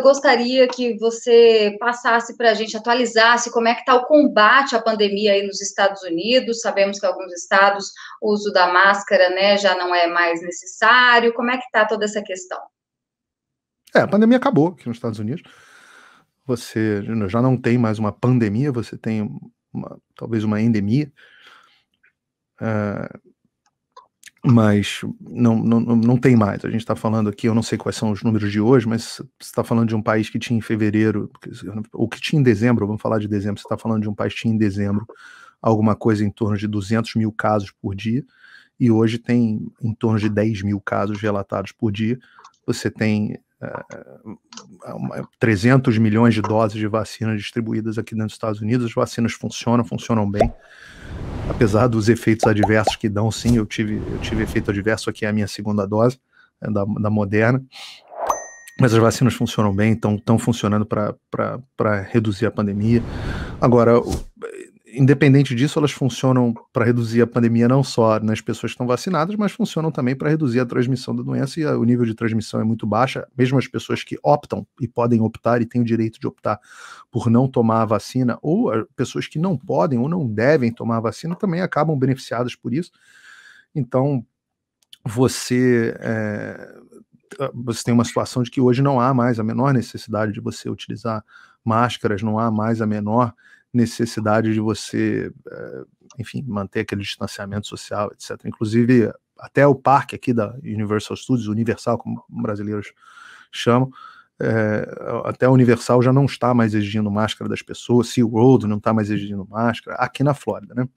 eu gostaria que você passasse para a gente, atualizasse como é que está o combate à pandemia aí nos Estados Unidos. Sabemos que em alguns estados o uso da máscara né, já não é mais necessário. Como é que está toda essa questão? É, a pandemia acabou aqui nos Estados Unidos. Você já não tem mais uma pandemia, você tem uma, talvez uma endemia. Ah, mas não, não, não tem mais. A gente está falando aqui, eu não sei quais são os números de hoje, mas você está falando de um país que tinha em fevereiro, ou que tinha em dezembro, vamos falar de dezembro, você está falando de um país que tinha em dezembro alguma coisa em torno de 200 mil casos por dia, e hoje tem em torno de 10 mil casos relatados por dia. Você tem uh, eh, 300 milhões de doses de vacinas distribuídas aqui dentro dos Estados Unidos, as vacinas funcionam, funcionam bem apesar dos efeitos adversos que dão, sim, eu tive, eu tive efeito adverso aqui, é a minha segunda dose né, da, da Moderna, mas as vacinas funcionam bem, estão funcionando para reduzir a pandemia. Agora, independente disso, elas funcionam para reduzir a pandemia não só nas pessoas que estão vacinadas, mas funcionam também para reduzir a transmissão da doença e a, o nível de transmissão é muito baixa, mesmo as pessoas que optam e podem optar e têm o direito de optar por não tomar a vacina, ou pessoas que não podem ou não devem tomar a vacina também acabam beneficiadas por isso. Então, você é, você tem uma situação de que hoje não há mais a menor necessidade de você utilizar máscaras, não há mais a menor necessidade de você, eh, enfim, manter aquele distanciamento social, etc. Inclusive, até o parque aqui da Universal Studios, Universal, como brasileiros chamam, é, até a Universal já não está mais exigindo máscara das pessoas, SeaWorld não está mais exigindo máscara, aqui na Flórida, né?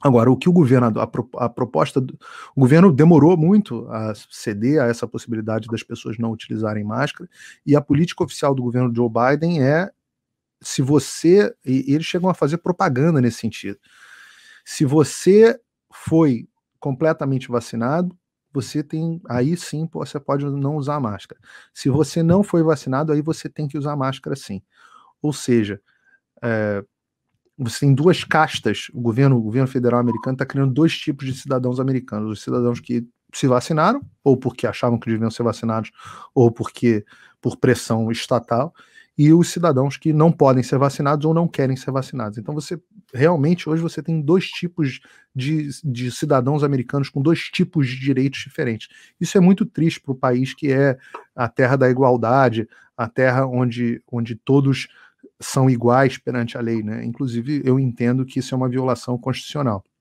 Agora, o que o governo, a, pro, a proposta, do, o governo demorou muito a ceder a essa possibilidade das pessoas não utilizarem máscara, e a política oficial do governo Joe Biden é se você. E, eles chegam a fazer propaganda nesse sentido. Se você foi completamente vacinado, você tem. Aí sim você pode não usar máscara. Se você não foi vacinado, aí você tem que usar máscara sim. Ou seja, é, você tem duas castas. O governo, o governo federal americano está criando dois tipos de cidadãos americanos: os cidadãos que se vacinaram, ou porque achavam que deviam ser vacinados, ou porque por pressão estatal, e os cidadãos que não podem ser vacinados ou não querem ser vacinados. Então você realmente hoje você tem dois tipos de, de cidadãos americanos com dois tipos de direitos diferentes. Isso é muito triste para o país que é a terra da igualdade, a terra onde, onde todos são iguais perante a lei, né? Inclusive eu entendo que isso é uma violação constitucional.